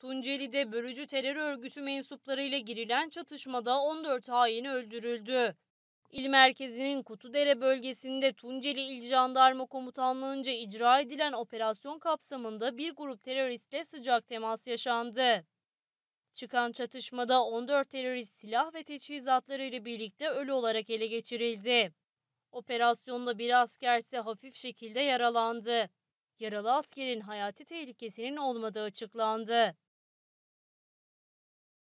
Tunceli'de bölücü terör örgütü mensuplarıyla girilen çatışmada 14 hain öldürüldü. İl merkezinin Kutudere bölgesinde Tunceli İl Jandarma Komutanlığı'nca icra edilen operasyon kapsamında bir grup teröristle sıcak temas yaşandı. Çıkan çatışmada 14 terörist silah ve teçhizatları ile birlikte ölü olarak ele geçirildi. Operasyonda bir asker ise hafif şekilde yaralandı. Yaralı askerin hayati tehlikesinin olmadığı açıklandı.